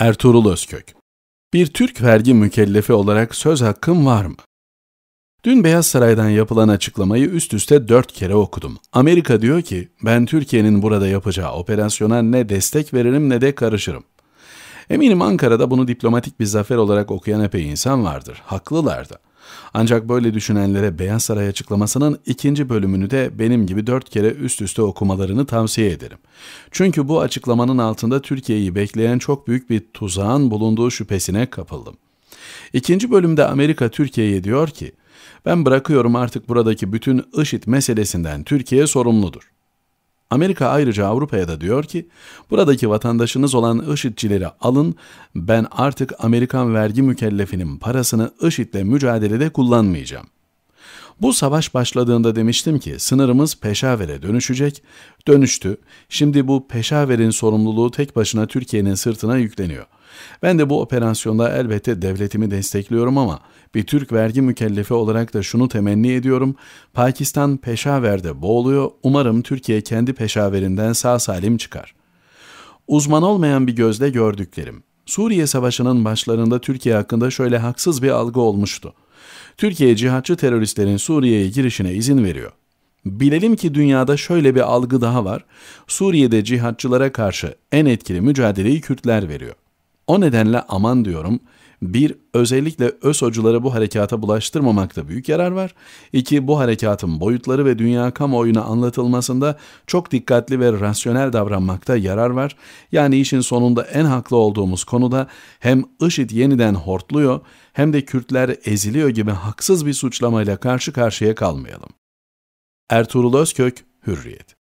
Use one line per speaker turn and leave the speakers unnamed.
Ertuğrul Özkök Bir Türk vergi mükellefi olarak söz hakkım var mı? Dün Beyaz Saray'dan yapılan açıklamayı üst üste dört kere okudum. Amerika diyor ki ben Türkiye'nin burada yapacağı operasyona ne destek veririm ne de karışırım. Eminim Ankara'da bunu diplomatik bir zafer olarak okuyan epey insan vardır. Haklılar da. Ancak böyle düşünenlere Beyaz Saray açıklamasının ikinci bölümünü de benim gibi dört kere üst üste okumalarını tavsiye ederim. Çünkü bu açıklamanın altında Türkiye'yi bekleyen çok büyük bir tuzağın bulunduğu şüphesine kapıldım. İkinci bölümde Amerika Türkiye'ye diyor ki, ben bırakıyorum artık buradaki bütün IŞİD meselesinden Türkiye sorumludur. Amerika ayrıca Avrupa'ya da diyor ki, buradaki vatandaşınız olan IŞİD'çileri alın, ben artık Amerikan vergi mükellefinin parasını IŞİD'le mücadelede kullanmayacağım. Bu savaş başladığında demiştim ki sınırımız Peşaver'e dönüşecek. Dönüştü. Şimdi bu Peşaver'in sorumluluğu tek başına Türkiye'nin sırtına yükleniyor. Ben de bu operasyonda elbette devletimi destekliyorum ama bir Türk vergi mükellefi olarak da şunu temenni ediyorum. Pakistan Peşaver'de boğuluyor. Umarım Türkiye kendi Peşaver'inden sağ salim çıkar. Uzman olmayan bir gözle gördüklerim. Suriye Savaşı'nın başlarında Türkiye hakkında şöyle haksız bir algı olmuştu. Türkiye cihatçı teröristlerin Suriye'ye girişine izin veriyor. Bilelim ki dünyada şöyle bir algı daha var. Suriye'de cihatçılara karşı en etkili mücadeleyi Kürtler veriyor. O nedenle aman diyorum, bir, özellikle öz hocuları bu harekata bulaştırmamakta büyük yarar var. İki, bu harekatın boyutları ve dünya kamuoyuna anlatılmasında çok dikkatli ve rasyonel davranmakta yarar var. Yani işin sonunda en haklı olduğumuz konuda hem IŞİD yeniden hortluyor hem de Kürtler eziliyor gibi haksız bir suçlamayla karşı karşıya kalmayalım. Ertuğrul Özkök, Hürriyet